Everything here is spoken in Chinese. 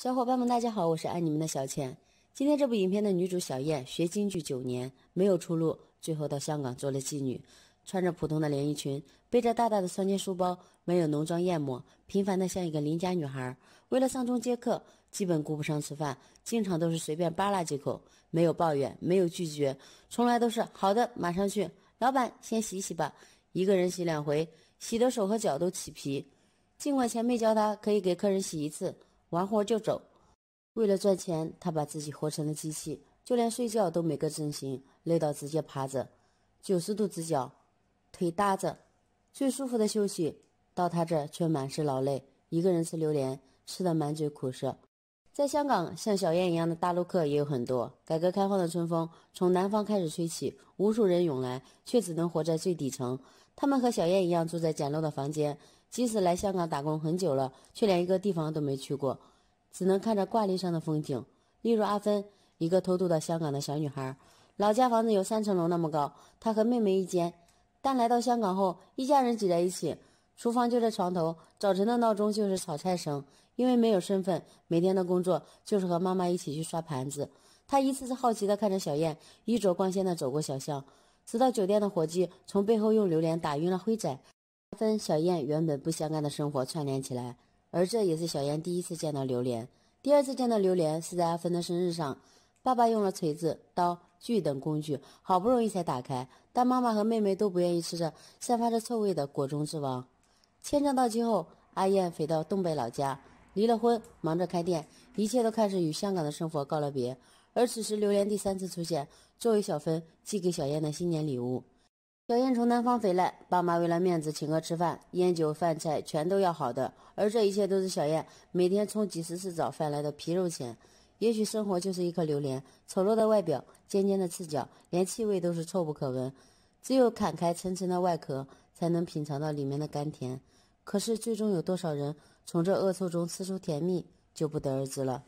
小伙伴们，大家好，我是爱你们的小倩。今天这部影片的女主小燕学京剧九年没有出路，最后到香港做了妓女，穿着普通的连衣裙，背着大大的双肩书包，没有浓妆艳抹，平凡的像一个邻家女孩。为了上钟接客，基本顾不上吃饭，经常都是随便扒拉几口，没有抱怨，没有拒绝，从来都是好的，马上去。老板先洗洗吧，一个人洗两回，洗的手和脚都起皮。尽管前辈教她可以给客人洗一次。完活就走，为了赚钱，他把自己活成了机器，就连睡觉都没个正形，累到直接趴着，九十度直角，腿搭着，最舒服的休息，到他这却满是劳累。一个人吃榴莲，吃得满嘴苦涩。在香港，像小燕一样的大陆客也有很多。改革开放的春风从南方开始吹起，无数人涌来，却只能活在最底层。他们和小燕一样住在简陋的房间，即使来香港打工很久了，却连一个地方都没去过，只能看着挂历上的风景。例如阿芬，一个偷渡到香港的小女孩，老家房子有三层楼那么高，她和妹妹一间，但来到香港后，一家人挤在一起，厨房就在床头，早晨的闹钟就是炒菜声。因为没有身份，每天的工作就是和妈妈一起去刷盘子。她一次次好奇地看着小燕衣着光鲜地走过小巷。直到酒店的伙计从背后用榴莲打晕了辉仔，阿芬、小燕原本不相干的生活串联起来，而这也是小燕第一次见到榴莲。第二次见到榴莲是在阿芬的生日上，爸爸用了锤子、刀、锯等工具，好不容易才打开，但妈妈和妹妹都不愿意吃这散发着臭味的果中之王。签证到期后，阿燕回到东北老家，离了婚，忙着开店，一切都开始与香港的生活告了别。而此时，榴莲第三次出现，作为小芬寄给小燕的新年礼物。小燕从南方回来，爸妈为了面子请客吃饭，烟酒饭菜全都要好的，而这一切都是小燕每天冲几十次澡换来的皮肉钱。也许生活就是一颗榴莲，丑陋的外表，尖尖的刺角，连气味都是臭不可闻，只有砍开层层的外壳，才能品尝到里面的甘甜。可是最终有多少人从这恶臭中吃出甜蜜，就不得而知了。